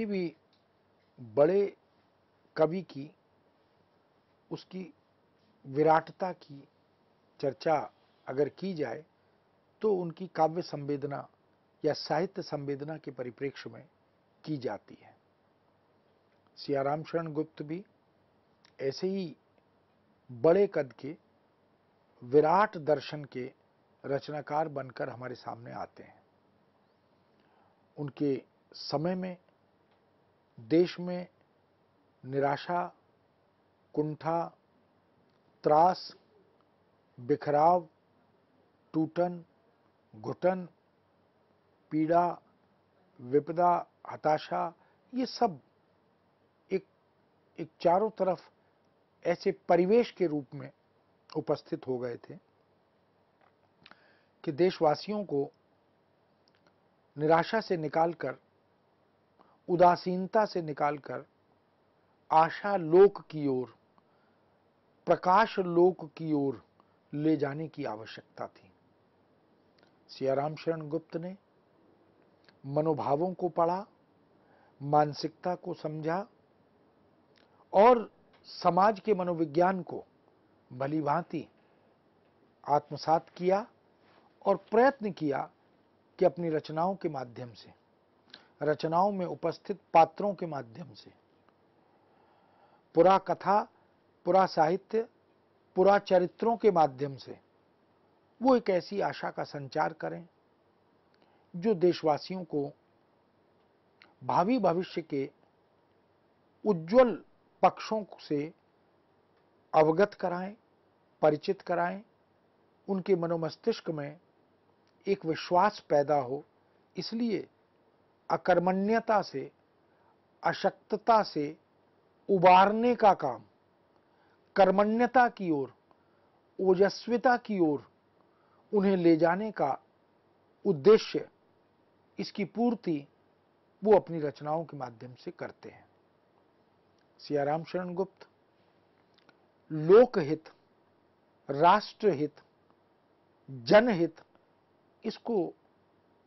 किसी भी बड़े कवि की उसकी विराटता की चर्चा अगर की जाए तो उनकी काव्य संवेदना या साहित्य संवेदना के परिप्रेक्ष्य में की जाती है सियाराम शरण गुप्त भी ऐसे ही बड़े कद के विराट दर्शन के रचनाकार बनकर हमारे सामने आते हैं उनके समय में देश में निराशा कुंठा त्रास बिखराव टूटन घुटन पीड़ा विपदा हताशा ये सब एक एक चारों तरफ ऐसे परिवेश के रूप में उपस्थित हो गए थे कि देशवासियों को निराशा से निकालकर उदासीनता से निकालकर आशा लोक की ओर प्रकाश लोक की ओर ले जाने की आवश्यकता थी सियाराम शरण गुप्त ने मनोभावों को पढ़ा मानसिकता को समझा और समाज के मनोविज्ञान को भली भांति आत्मसात किया और प्रयत्न किया कि अपनी रचनाओं के माध्यम से रचनाओं में उपस्थित पात्रों के माध्यम से पुरा कथा पुरा साहित्य पुरा चरित्रों के माध्यम से वो एक ऐसी आशा का संचार करें जो देशवासियों को भावी भविष्य के उज्जवल पक्षों से अवगत कराएं परिचित कराएं उनके मनोमस्तिष्क में एक विश्वास पैदा हो इसलिए अकर्मण्यता से अशक्तता से उबारने का काम कर्मण्यता की ओर ओजस्विता की ओर उन्हें ले जाने का उद्देश्य इसकी पूर्ति वो अपनी रचनाओं के माध्यम से करते हैं सियाराम शरण गुप्त लोकहित राष्ट्रहित जनहित इसको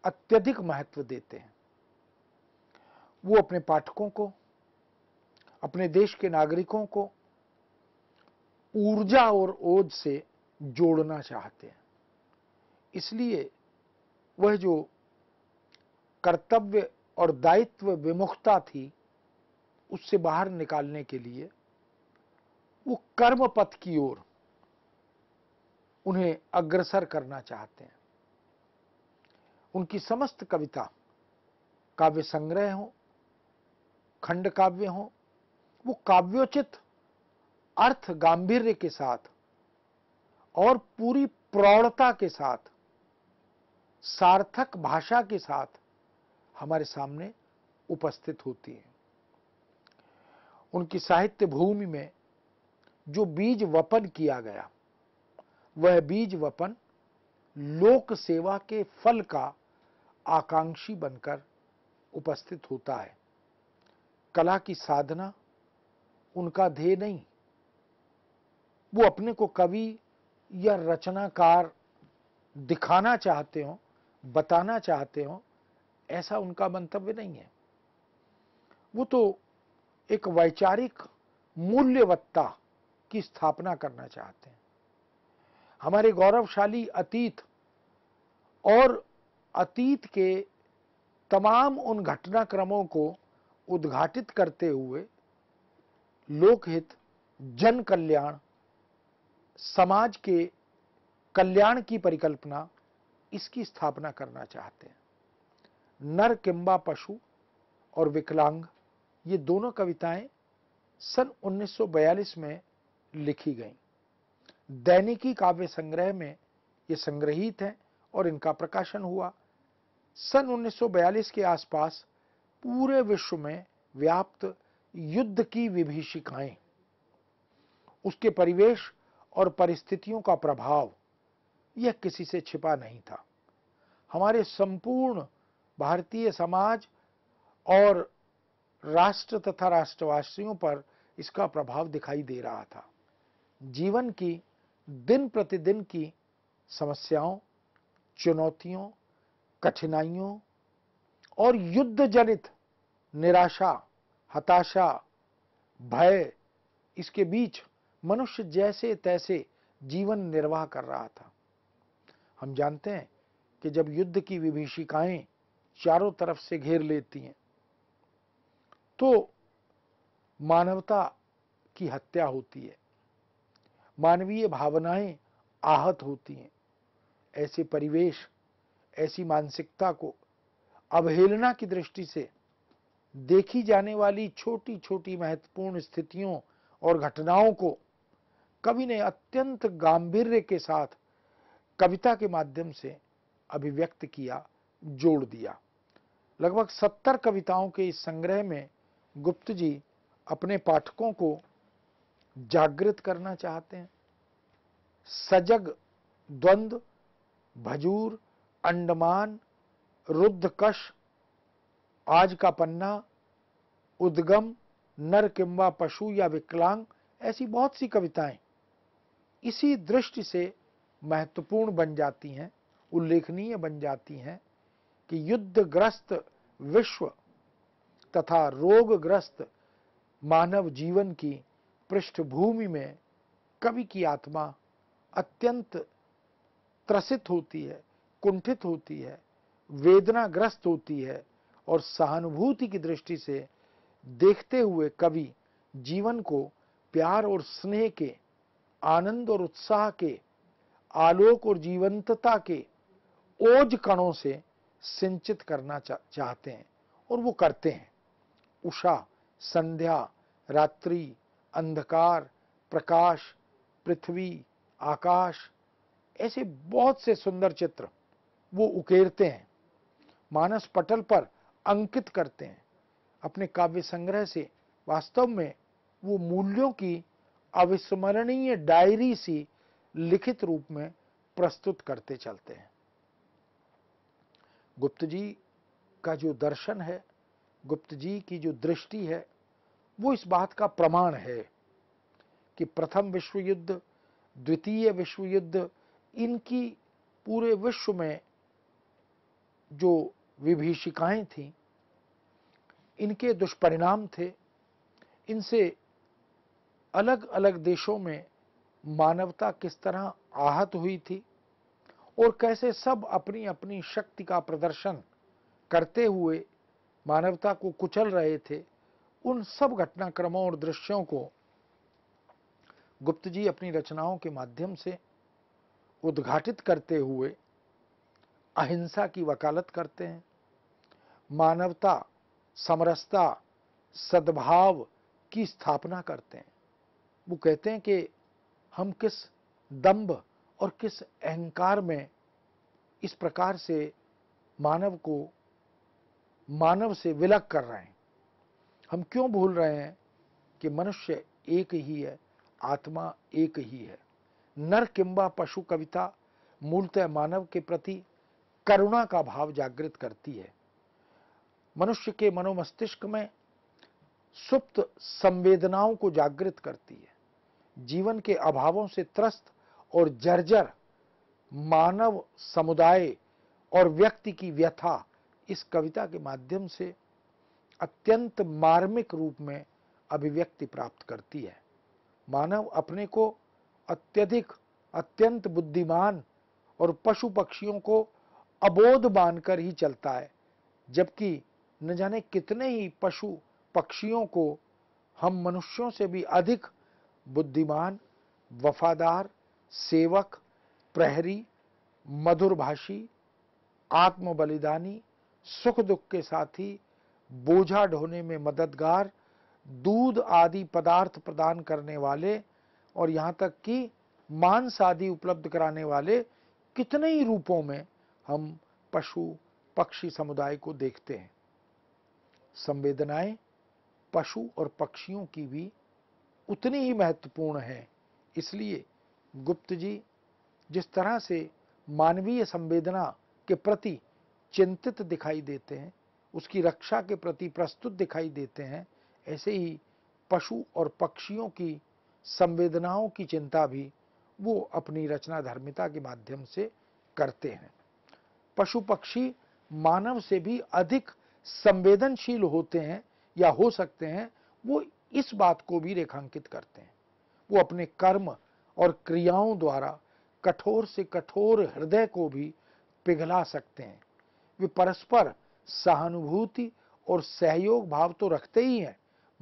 अत्यधिक महत्व देते हैं वो अपने पाठकों को अपने देश के नागरिकों को ऊर्जा और ओज से जोड़ना चाहते हैं इसलिए वह जो कर्तव्य और दायित्व विमुखता थी उससे बाहर निकालने के लिए वो कर्म पथ की ओर उन्हें अग्रसर करना चाहते हैं उनकी समस्त कविता काव्य संग्रह हो खंड काव्य हो वो काव्योचित अर्थ गांभीर्य के साथ और पूरी प्रौढ़ता के साथ सार्थक भाषा के साथ हमारे सामने उपस्थित होती है उनकी साहित्य भूमि में जो बीज वपन किया गया वह बीज वपन लोक सेवा के फल का आकांक्षी बनकर उपस्थित होता है कला की साधना उनका ध्येय नहीं वो अपने को कवि या रचनाकार दिखाना चाहते हो बताना चाहते हो ऐसा उनका मंतव्य नहीं है वो तो एक वैचारिक मूल्यवत्ता की स्थापना करना चाहते हैं हमारे गौरवशाली अतीत और अतीत के तमाम उन घटनाक्रमों को उद्घाटित करते हुए लोकहित जन कल्याण समाज के कल्याण की परिकल्पना इसकी स्थापना करना चाहते हैं नर किम्बा पशु और विकलांग ये दोनों कविताएं सन 1942 में लिखी गईं। दैनिकी काव्य संग्रह में ये संग्रहित हैं और इनका प्रकाशन हुआ सन 1942 के आसपास पूरे विश्व में व्याप्त युद्ध की विभीषिकाएं उसके परिवेश और परिस्थितियों का प्रभाव यह किसी से छिपा नहीं था हमारे संपूर्ण भारतीय समाज और राष्ट्र तथा राष्ट्रवासियों पर इसका प्रभाव दिखाई दे रहा था जीवन की दिन प्रतिदिन की समस्याओं चुनौतियों कठिनाइयों और युद्ध जनित निराशा हताशा भय इसके बीच मनुष्य जैसे तैसे जीवन निर्वाह कर रहा था हम जानते हैं कि जब युद्ध की विभीषिकाएं चारों तरफ से घेर लेती हैं तो मानवता की हत्या होती है मानवीय भावनाएं आहत होती हैं ऐसे परिवेश ऐसी मानसिकता को अवहेलना की दृष्टि से देखी जाने वाली छोटी छोटी महत्वपूर्ण स्थितियों और घटनाओं को कवि ने अत्यंत गांधीर्य के साथ कविता के माध्यम से अभिव्यक्त किया जोड़ दिया लगभग सत्तर कविताओं के इस संग्रह में गुप्त जी अपने पाठकों को जागृत करना चाहते हैं सजग द्वंद भजूर अंडमान रुद्धकश आज का पन्ना उद्गम नर किम्बा पशु या विकलांग ऐसी बहुत सी कविताएं इसी दृष्टि से महत्वपूर्ण बन जाती हैं उल्लेखनीय बन जाती हैं कि युद्धग्रस्त विश्व तथा रोगग्रस्त मानव जीवन की पृष्ठभूमि में कवि की आत्मा अत्यंत त्रसित होती है कुंठित होती है वेदनाग्रस्त होती है और सहानुभूति की दृष्टि से देखते हुए कवि जीवन को प्यार और स्नेह के आनंद और उत्साह के आलोक और जीवंतता के ओज कणों से सिंचित करना चाहते हैं और वो करते हैं उषा संध्या रात्रि अंधकार प्रकाश पृथ्वी आकाश ऐसे बहुत से सुंदर चित्र वो उकेरते हैं मानस पटल पर अंकित करते हैं अपने काव्य संग्रह से वास्तव में वो मूल्यों की अविस्मरणीय डायरी सी लिखित रूप में प्रस्तुत करते चलते हैं गुप्त जी का जो दर्शन है गुप्त जी की जो दृष्टि है वो इस बात का प्रमाण है कि प्रथम विश्व युद्ध द्वितीय विश्व युद्ध इनकी पूरे विश्व में जो विभीषिकाएं थीं इनके दुष्परिणाम थे इनसे अलग अलग देशों में मानवता किस तरह आहत हुई थी और कैसे सब अपनी अपनी शक्ति का प्रदर्शन करते हुए मानवता को कुचल रहे थे उन सब घटनाक्रमों और दृश्यों को गुप्त जी अपनी रचनाओं के माध्यम से उद्घाटित करते हुए अहिंसा की वकालत करते हैं मानवता समरसता सद्भाव की स्थापना करते हैं वो कहते हैं कि हम किस दंभ और किस अहंकार में इस प्रकार से मानव को मानव से विलग कर रहे हैं हम क्यों भूल रहे हैं कि मनुष्य एक ही है आत्मा एक ही है नर किम्बा पशु कविता मूलतः मानव के प्रति करुणा का भाव जागृत करती है मनुष्य के मनोमस्तिष्क में सुप्त संवेदनाओं को जागृत करती है जीवन के अभावों से त्रस्त और जर्जर मानव समुदाय और व्यक्ति की व्यथा इस कविता के माध्यम से अत्यंत मार्मिक रूप में अभिव्यक्ति प्राप्त करती है मानव अपने को अत्यधिक अत्यंत बुद्धिमान और पशु पक्षियों को अबोध बांधकर ही चलता है जबकि न जाने कितने ही पशु पक्षियों को हम मनुष्यों से भी अधिक बुद्धिमान वफादार सेवक प्रहरी मधुरभाषी आत्म बलिदानी सुख दुख के साथ ही बोझा ढोने में मददगार दूध आदि पदार्थ प्रदान करने वाले और यहाँ तक कि मांस आदि उपलब्ध कराने वाले कितने ही रूपों में हम पशु पक्षी समुदाय को देखते हैं संवेदनाएं पशु और पक्षियों की भी उतनी ही महत्वपूर्ण है इसलिए गुप्त जी जिस तरह से मानवीय संवेदना के प्रति चिंतित दिखाई देते हैं उसकी रक्षा के प्रति प्रस्तुत दिखाई देते हैं ऐसे ही पशु और पक्षियों की संवेदनाओं की चिंता भी वो अपनी रचना धर्मिता के माध्यम से करते हैं पशु पक्षी मानव से भी अधिक संवेदनशील होते हैं या हो सकते हैं वो इस बात को भी रेखांकित करते हैं वो अपने कर्म और क्रियाओं द्वारा कठोर से कठोर हृदय को भी पिघला सकते हैं वे परस्पर सहानुभूति और सहयोग भाव तो रखते ही हैं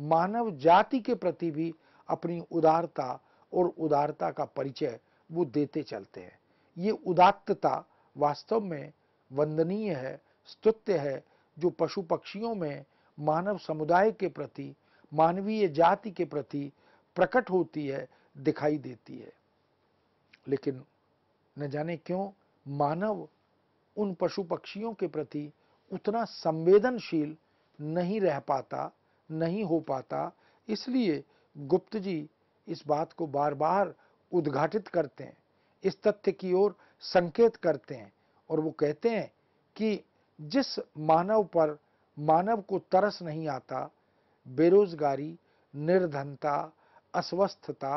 मानव जाति के प्रति भी अपनी उदारता और उदारता का परिचय वो देते चलते हैं ये उदात्तता वास्तव में वंदनीय है स्तुत्य है जो पशु पक्षियों में मानव समुदाय के प्रति मानवीय जाति के प्रति प्रकट होती है दिखाई देती है लेकिन न जाने क्यों मानव उन पशु पक्षियों के प्रति उतना संवेदनशील नहीं रह पाता नहीं हो पाता इसलिए गुप्त जी इस बात को बार बार उद्घाटित करते हैं इस तथ्य की ओर संकेत करते हैं और वो कहते हैं कि जिस मानव पर मानव को तरस नहीं आता बेरोजगारी निर्धनता अस्वस्थता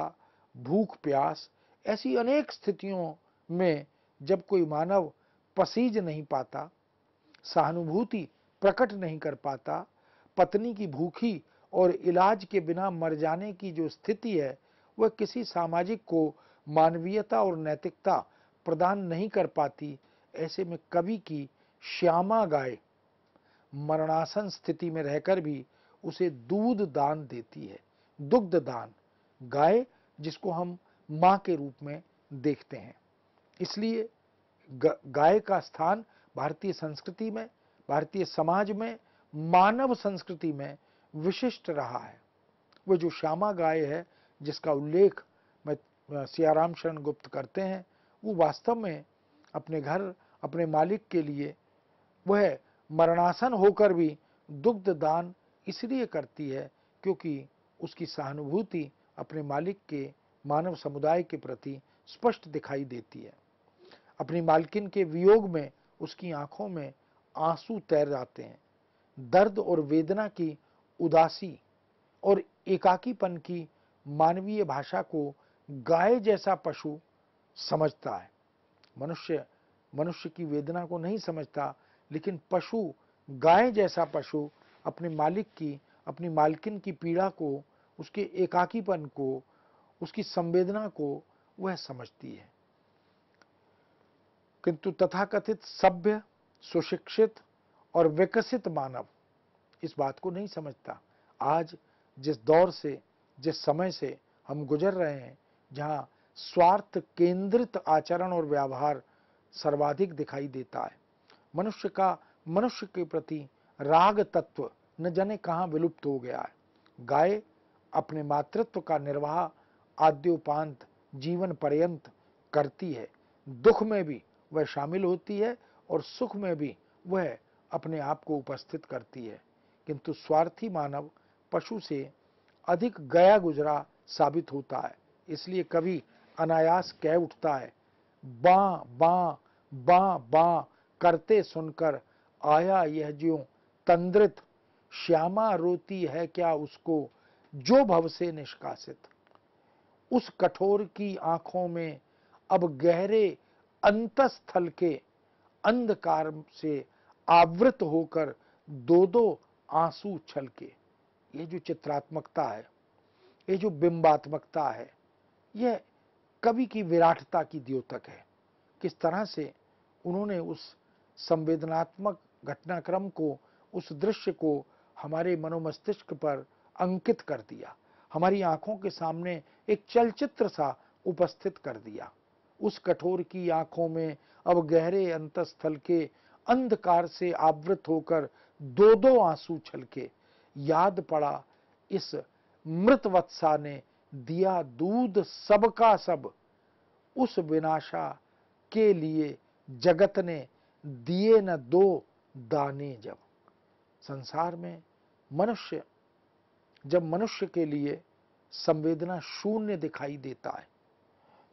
भूख प्यास ऐसी अनेक स्थितियों में जब कोई मानव पसीज नहीं पाता सहानुभूति प्रकट नहीं कर पाता पत्नी की भूखी और इलाज के बिना मर जाने की जो स्थिति है वह किसी सामाजिक को मानवीयता और नैतिकता प्रदान नहीं कर पाती ऐसे में कवि की श्यामा गाय मरणासन स्थिति में रहकर भी उसे दूध दान देती है दुग्ध दान गाय जिसको हम माँ के रूप में देखते हैं इसलिए गाय का स्थान भारतीय संस्कृति में भारतीय समाज में मानव संस्कृति में विशिष्ट रहा है वह जो श्यामा गाय है जिसका उल्लेख मैं सियाराम शरण गुप्त करते हैं वो वास्तव में अपने घर अपने मालिक के लिए वह मरणासन होकर भी दुग्ध दान इसलिए करती है क्योंकि उसकी सहानुभूति अपने मालिक के मानव समुदाय के प्रति स्पष्ट दिखाई देती है अपनी मालकिन के वियोग में उसकी आंखों में आंसू तैर जाते हैं दर्द और वेदना की उदासी और एकाकीपन की मानवीय भाषा को गाय जैसा पशु समझता है मनुष्य मनुष्य की वेदना को नहीं समझता लेकिन पशु गाय जैसा पशु अपने मालिक की अपनी मालकिन की पीड़ा को उसके एकाकीपन को उसकी संवेदना को वह समझती है किंतु तथाकथित सभ्य सुशिक्षित और विकसित मानव इस बात को नहीं समझता आज जिस दौर से जिस समय से हम गुजर रहे हैं जहां स्वार्थ केंद्रित आचरण और व्यवहार सर्वाधिक दिखाई देता है मनुष्य का मनुष्य के प्रति राग तत्व न जाने कहाँ विलुप्त हो गया है गाय अपने मातृत्व का निर्वाह आद्योपांत जीवन पर्यंत करती है दुख में भी वह शामिल होती है और सुख में भी वह अपने आप को उपस्थित करती है किंतु स्वार्थी मानव पशु से अधिक गया गुजरा साबित होता है इसलिए कभी अनायास कह उठता है बा बा बा बा करते सुनकर आया यह जो तंद्रित श्यामा रोती है क्या उसको जो भव से निष्कासित उस कठोर की आंखों में अब गहरे अंतस्थल के अंधकार से आवृत होकर दो दो आंसू छलके ये जो चित्रात्मकता है ये जो बिंबात्मकता है यह कवि की विराटता की द्योतक है किस तरह से उन्होंने उस संवेदनात्मक घटनाक्रम को उस दृश्य को हमारे मनोमस्तिष्क पर अंकित कर दिया हमारी आंखों के सामने एक चलचित्र सा उपस्थित कर दिया उस कठोर की आंखों में अब गहरे अंतस्थल के अंधकार से आवृत होकर दो दो आंसू छलके याद पड़ा इस मृत वत्सा ने दिया दूध सबका सब उस विनाशा के लिए जगत ने दिए न दो दाने जब संसार में मनुष्य जब मनुष्य के लिए संवेदना शून्य दिखाई देता है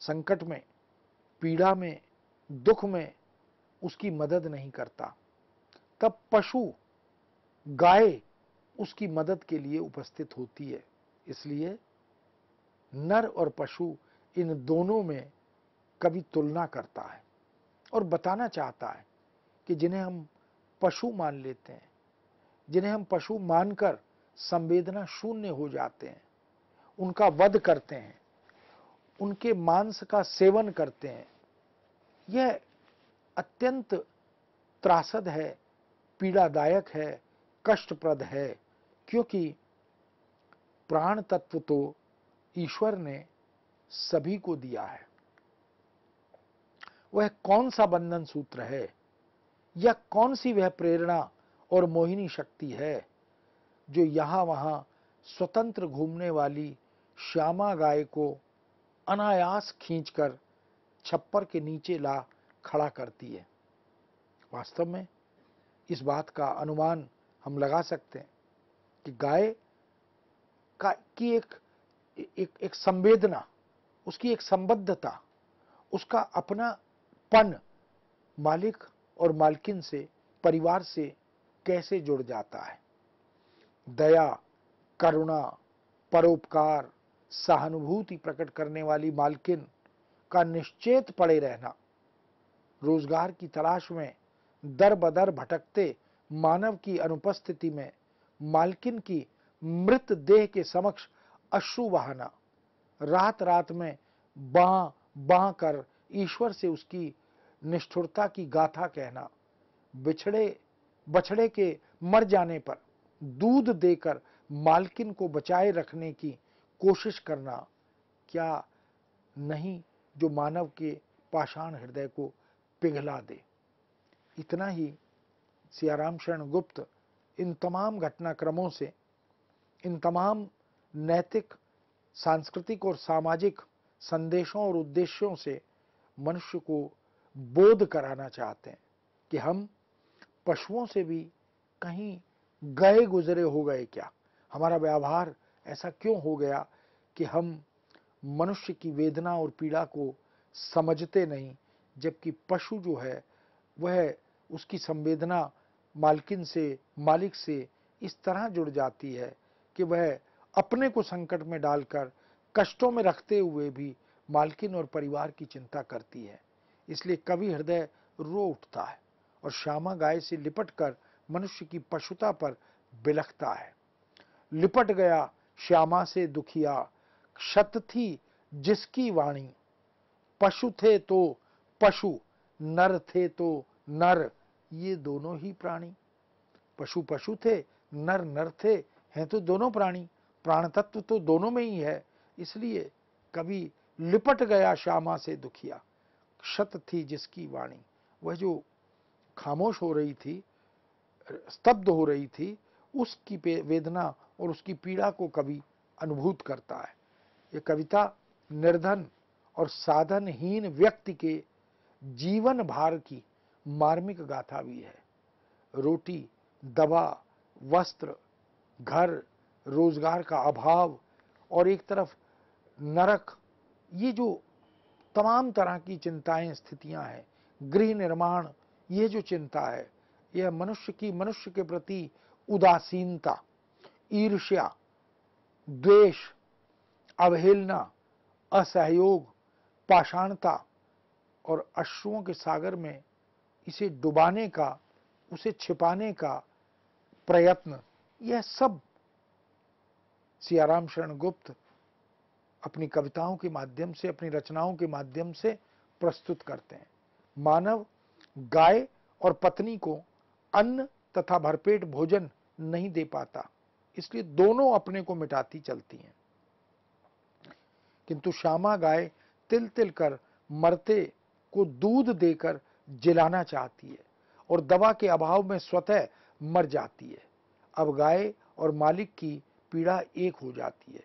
संकट में पीड़ा में दुख में उसकी मदद नहीं करता तब पशु गाय उसकी मदद के लिए उपस्थित होती है इसलिए नर और पशु इन दोनों में कवि तुलना करता है और बताना चाहता है कि जिन्हें हम पशु मान लेते हैं जिन्हें हम पशु मानकर संवेदना शून्य हो जाते हैं उनका वध करते हैं उनके मांस का सेवन करते हैं यह अत्यंत त्रासद है पीड़ादायक है कष्टप्रद है क्योंकि प्राण तत्व तो ईश्वर ने सभी को दिया है वह कौन सा बंधन सूत्र है या कौन सी वह प्रेरणा और मोहिनी शक्ति है जो यहाँ वहाँ स्वतंत्र घूमने वाली श्यामा गाय को अनायास खींचकर छप्पर के नीचे ला खड़ा करती है वास्तव में इस बात का अनुमान हम लगा सकते हैं कि गाय का की एक एक, एक संवेदना उसकी एक संबद्धता उसका अपना पन मालिक और मालकिन से परिवार से कैसे जुड़ जाता है दया करुणा परोपकार सहानुभूति प्रकट करने वाली मालकिन का निश्चेत पड़े रहना रोजगार की तलाश में दर बदर भटकते मानव की अनुपस्थिति में मालकिन की मृत देह के समक्ष अश्रु बहाना रात रात में बां बां कर ईश्वर से उसकी निष्ठुरता की गाथा कहना बिछड़े बछड़े के मर जाने पर दूध देकर मालकिन को बचाए रखने की कोशिश करना क्या नहीं जो मानव के पाषाण हृदय को पिघला दे इतना ही सियाराम शरण गुप्त इन तमाम घटनाक्रमों से इन तमाम नैतिक सांस्कृतिक और सामाजिक संदेशों और उद्देश्यों से मनुष्य को बोध कराना चाहते हैं कि हम पशुओं से भी कहीं गए गुजरे हो गए क्या हमारा व्यवहार ऐसा क्यों हो गया कि हम मनुष्य की वेदना और पीड़ा को समझते नहीं जबकि पशु जो है वह उसकी संवेदना मालकिन से मालिक से इस तरह जुड़ जाती है कि वह अपने को संकट में डालकर कष्टों में रखते हुए भी मालकिन और परिवार की चिंता करती है इसलिए कभी हृदय रो उठता है और श्यामा गाय से लिपट कर मनुष्य की पशुता पर बिलखता है लिपट गया श्यामा से दुखिया क्षत थी जिसकी वाणी पशु थे तो पशु नर थे तो नर ये दोनों ही प्राणी पशु पशु थे नर नर थे हैं तो दोनों प्राणी प्राण तत्व तो दोनों में ही है इसलिए कभी लिपट गया श्यामा से दुखिया क्षत थी जिसकी वाणी वह जो खामोश हो रही थी स्तब्ध हो रही थी उसकी वेदना और उसकी पीड़ा को कवि अनुभूत करता है ये कविता निर्धन और साधनहीन व्यक्ति के जीवन भार की मार्मिक गाथा भी है रोटी दवा वस्त्र घर रोजगार का अभाव और एक तरफ नरक ये जो तमाम तरह की चिंताएं स्थितियां हैं गृह निर्माण ये जो चिंता है यह मनुष्य की मनुष्य के प्रति उदासीनता ईर्ष्या द्वेष अवहेलना असहयोग पाषाणता और अश्रुओं के सागर में इसे डुबाने का उसे छिपाने का प्रयत्न यह सब सियाराम शरण गुप्त अपनी कविताओं के माध्यम से अपनी रचनाओं के माध्यम से प्रस्तुत करते हैं मानव गाय और पत्नी को अन्न तथा भरपेट भोजन नहीं दे पाता इसलिए दोनों अपने को मिटाती चलती हैं किंतु श्यामा गाय तिल तिल कर मरते को दूध देकर जिलाना चाहती है और दवा के अभाव में स्वतः मर जाती है अब गाय और मालिक की पीड़ा एक हो जाती है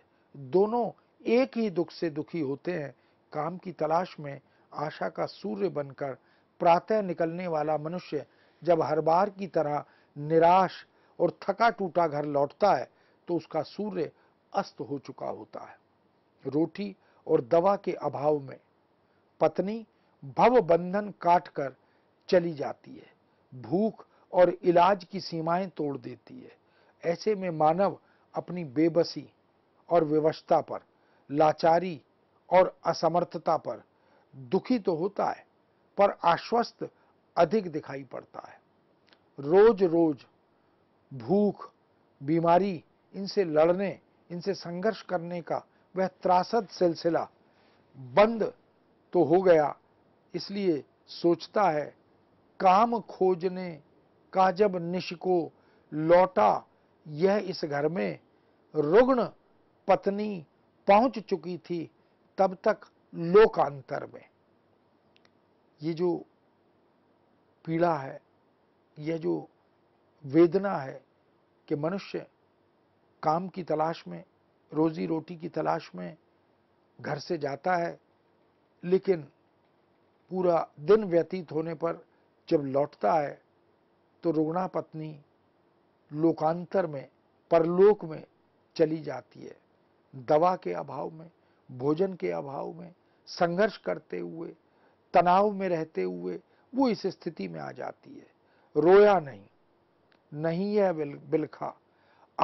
दोनों एक ही दुख से दुखी होते हैं काम की तलाश में आशा का सूर्य बनकर प्रातः निकलने वाला मनुष्य जब हर बार की तरह निराश और थका टूटा घर लौटता है तो उसका सूर्य अस्त हो चुका होता है रोटी और दवा के अभाव में पत्नी भव बंधन काट कर चली जाती है भूख और इलाज की सीमाएं तोड़ देती है ऐसे में मानव अपनी बेबसी और विवशता पर लाचारी और असमर्थता पर दुखी तो होता है पर आश्वस्त अधिक दिखाई पड़ता है रोज रोज भूख बीमारी इनसे लड़ने इनसे संघर्ष करने का वह त्रासद सिलसिला बंद तो हो गया इसलिए सोचता है काम खोजने का जब निश को लौटा यह इस घर में रुग्ण पत्नी पहुंच चुकी थी तब तक लोकांतर में ये जो पीड़ा है यह जो वेदना है कि मनुष्य काम की तलाश में रोजी रोटी की तलाश में घर से जाता है लेकिन पूरा दिन व्यतीत होने पर जब लौटता है तो रुगणा पत्नी लोकांतर में परलोक में चली जाती है दवा के अभाव में भोजन के अभाव में संघर्ष करते हुए तनाव में रहते हुए वो इस स्थिति में आ जाती है रोया नहीं नहीं यह बिलखा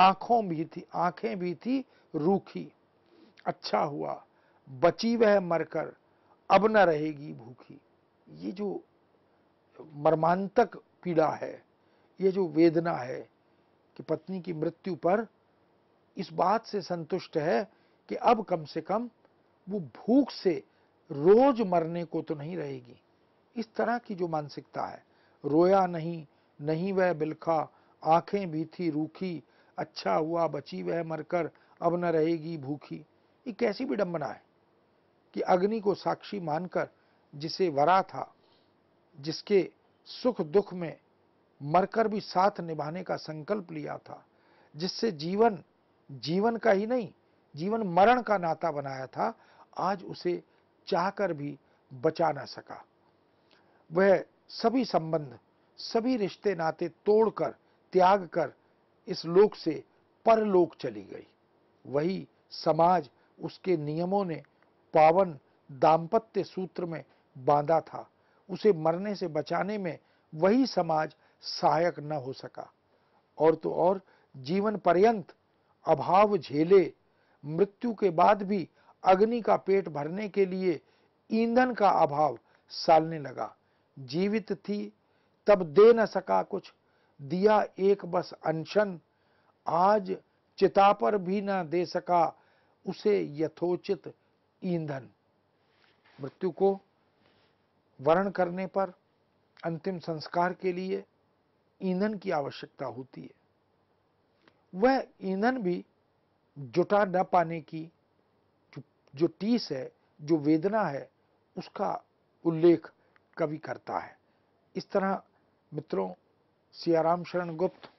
आंखों भी थी आंखें भी थी रूखी अच्छा हुआ बची वह मरकर अब न रहेगी भूखी ये जो मर्मांतक पीड़ा है ये जो वेदना है कि पत्नी की मृत्यु पर इस बात से संतुष्ट है कि अब कम से कम वो भूख से रोज मरने को तो नहीं रहेगी इस तरह की जो मानसिकता है रोया नहीं नहीं वह बिलखा आंखें भी थी रूखी अच्छा हुआ बची वह मरकर अब न रहेगी भूखी ये कैसी डम्बना है कि अग्नि को साक्षी मानकर जिसे वरा था जिसके सुख दुख में मरकर भी साथ निभाने का संकल्प लिया था जिससे जीवन जीवन का ही नहीं जीवन मरण का नाता बनाया था आज उसे चाहकर भी बचा ना सका वह सभी संबंध सभी रिश्ते नाते तोड़कर त्याग कर इस लोक से परलोक चली गई वही समाज उसके नियमों ने पावन दाम्पत्य सूत्र में बांधा था उसे मरने से बचाने में वही समाज सहायक न हो सका और तो और जीवन पर्यंत अभाव झेले मृत्यु के बाद भी अग्नि का पेट भरने के लिए ईंधन का अभाव सालने लगा जीवित थी तब दे न सका कुछ दिया एक बस अनशन आज चिता पर भी न दे सका उसे यथोचित ईंधन मृत्यु को वर्ण करने पर अंतिम संस्कार के लिए ईंधन की आवश्यकता होती है वह ईंधन भी जुटा न पाने की जो, टीस है जो वेदना है उसका उल्लेख कवि करता है इस तरह मित्रों सियाराम शरण गुप्त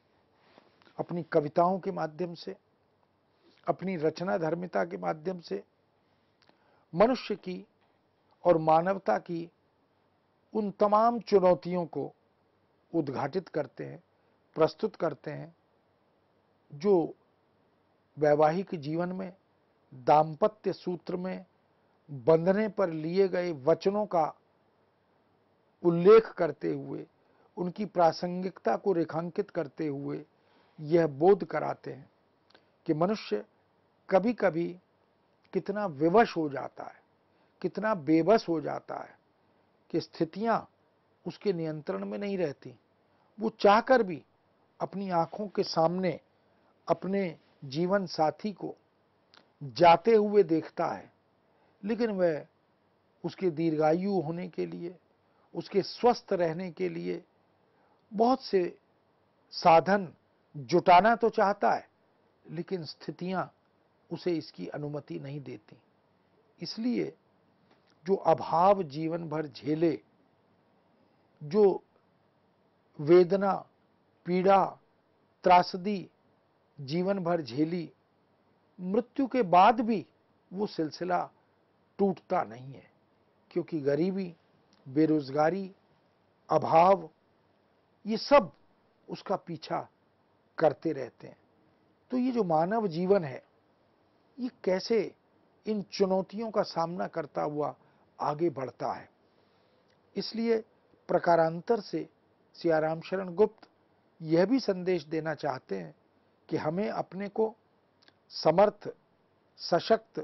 अपनी कविताओं के माध्यम से अपनी रचना धर्मिता के माध्यम से मनुष्य की और मानवता की उन तमाम चुनौतियों को उद्घाटित करते हैं प्रस्तुत करते हैं जो वैवाहिक जीवन में दाम्पत्य सूत्र में बंधने पर लिए गए वचनों का उल्लेख करते हुए उनकी प्रासंगिकता को रेखांकित करते हुए यह बोध कराते हैं कि मनुष्य कभी कभी कितना विवश हो जाता है कितना बेबस हो जाता है कि स्थितियां उसके नियंत्रण में नहीं रहती वो चाहकर भी अपनी आंखों के सामने अपने जीवन साथी को जाते हुए देखता है लेकिन वह उसके दीर्घायु होने के लिए उसके स्वस्थ रहने के लिए बहुत से साधन जुटाना तो चाहता है लेकिन स्थितियां उसे इसकी अनुमति नहीं देती इसलिए जो अभाव जीवन भर झेले जो वेदना पीड़ा त्रासदी जीवन भर झेली मृत्यु के बाद भी वो सिलसिला टूटता नहीं है क्योंकि गरीबी बेरोजगारी अभाव ये सब उसका पीछा करते रहते हैं तो ये जो मानव जीवन है ये कैसे इन चुनौतियों का सामना करता हुआ आगे बढ़ता है इसलिए प्रकारांतर से सियाराम शरण गुप्त यह भी संदेश देना चाहते हैं कि हमें अपने को समर्थ सशक्त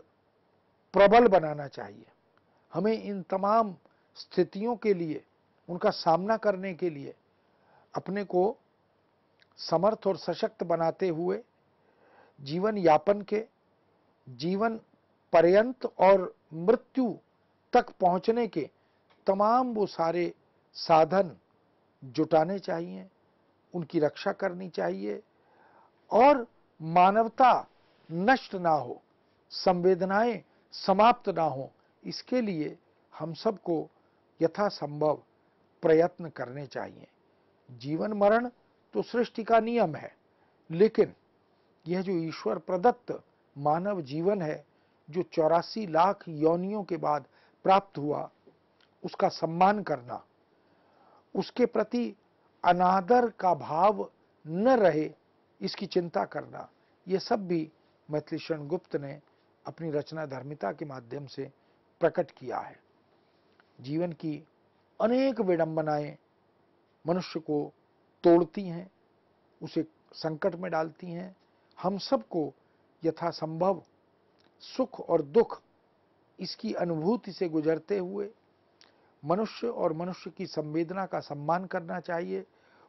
प्रबल बनाना चाहिए हमें इन तमाम स्थितियों के लिए उनका सामना करने के लिए अपने को समर्थ और सशक्त बनाते हुए जीवन यापन के जीवन पर्यंत और मृत्यु तक पहुंचने के तमाम वो सारे साधन जुटाने चाहिए उनकी रक्षा करनी चाहिए और मानवता नष्ट ना हो संवेदनाएं समाप्त ना हो इसके लिए हम सबको यथासंभव प्रयत्न करने चाहिए जीवन मरण तो सृष्टि का नियम है लेकिन यह जो ईश्वर प्रदत्त मानव जीवन है जो चौरासी लाख योनियों के बाद प्राप्त हुआ उसका सम्मान करना उसके प्रति अनादर का भाव न रहे इसकी चिंता करना ये सब भी मैथिली शरण गुप्त ने अपनी रचना धर्मिता के माध्यम से प्रकट किया है जीवन की अनेक विडंबनाएं मनुष्य को तोड़ती हैं उसे संकट में डालती हैं हम सबको यथासंभव सुख और दुख इसकी अनुभूति से गुजरते हुए मनुष्य और मनुष्य की संवेदना का सम्मान करना चाहिए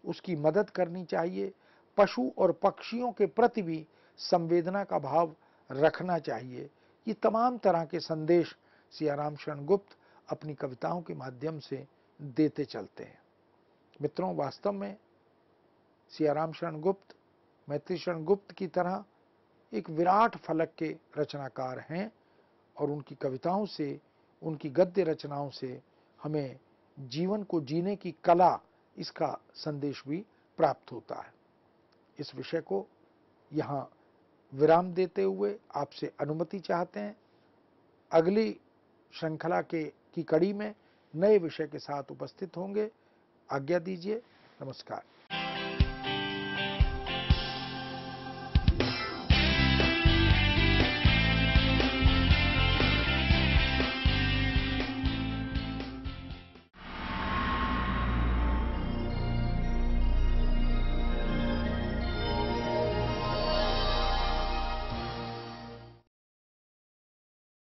उसकी मदद करनी चाहिए पशु और पक्षियों के प्रति भी संवेदना का भाव रखना चाहिए ये तमाम तरह के संदेश सियाराम शरण गुप्त अपनी कविताओं के माध्यम से देते चलते हैं मित्रों वास्तव में सियाराम शरण गुप्त मैत्री शरण गुप्त की तरह एक विराट फलक के रचनाकार हैं और उनकी कविताओं से उनकी गद्य रचनाओं से हमें जीवन को जीने की कला इसका संदेश भी प्राप्त होता है इस विषय को यहाँ विराम देते हुए आपसे अनुमति चाहते हैं अगली श्रृंखला के की कड़ी में नए विषय के साथ उपस्थित होंगे आज्ञा दीजिए नमस्कार